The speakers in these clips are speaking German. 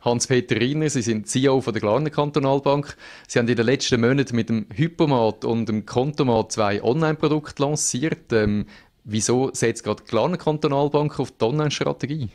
Hans-Peter Riener, Sie sind CEO von der Glarner Kantonalbank. Sie haben in den letzten Monaten mit dem Hypomat und dem Kontomat zwei Online-Produkte lanciert. Ähm, wieso setzt gerade die Glarner Kantonalbank auf die Online-Strategie?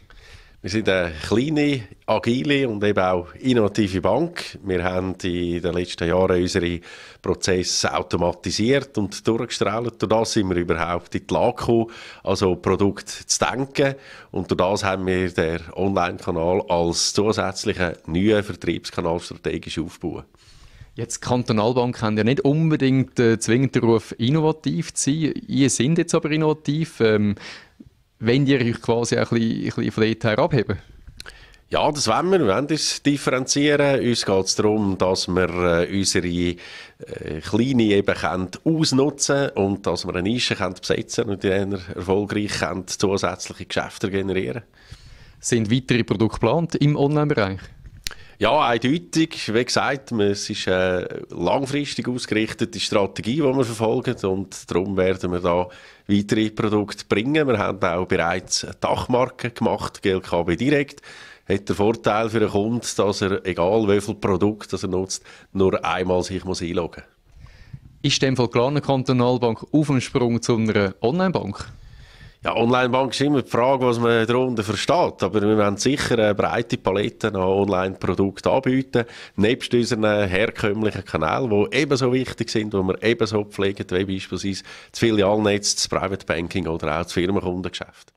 Wir sind eine kleine, agile und eben auch innovative Bank. Wir haben in den letzten Jahren unsere Prozesse automatisiert und durchgestrahlt. Durch das sind wir überhaupt in die Lage gekommen, also Produkt zu denken. Und durch das haben wir den Online-Kanal als zusätzlichen neuen Vertriebskanal strategisch aufgebaut. Jetzt, Kantonalbank haben ja nicht unbedingt äh, zwingend den Ruf, innovativ zu sein. Ihr sind jetzt aber innovativ. Ähm, wenn ihr euch quasi ein bisschen, ein bisschen von dort herabheben? Ja, das wollen wir. Wir wollen uns differenzieren. Uns geht es darum, dass wir äh, unsere äh, Kleine eben können und dass wir eine Nische können besetzen und in erfolgreich können zusätzliche Geschäfte generieren Sind weitere Produkte geplant im Online-Bereich? Ja, eindeutig. Wie gesagt, es ist eine äh, langfristig ausgerichtete Strategie, die wir verfolgen und darum werden wir da weitere Produkte bringen. Wir haben auch bereits Dachmarken gemacht, GLKB Direkt. Hat den Vorteil für den Kunden, dass er, egal wie viel Produkt er nutzt, nur einmal sich muss einloggen muss. Ist dem von Klarna Kantonalbank auf dem Sprung zu einer Onlinebank? Ja, Online-Bank ist immer die Frage, was man darunter versteht. Aber wir werden sicher eine breite Palette an Online-Produkten anbieten, nebst unseren herkömmlichen Kanälen, die ebenso wichtig sind, die wir ebenso pflegen, wie beispielsweise das Filialnetz, das Private Banking oder auch das Firmenkundengeschäft.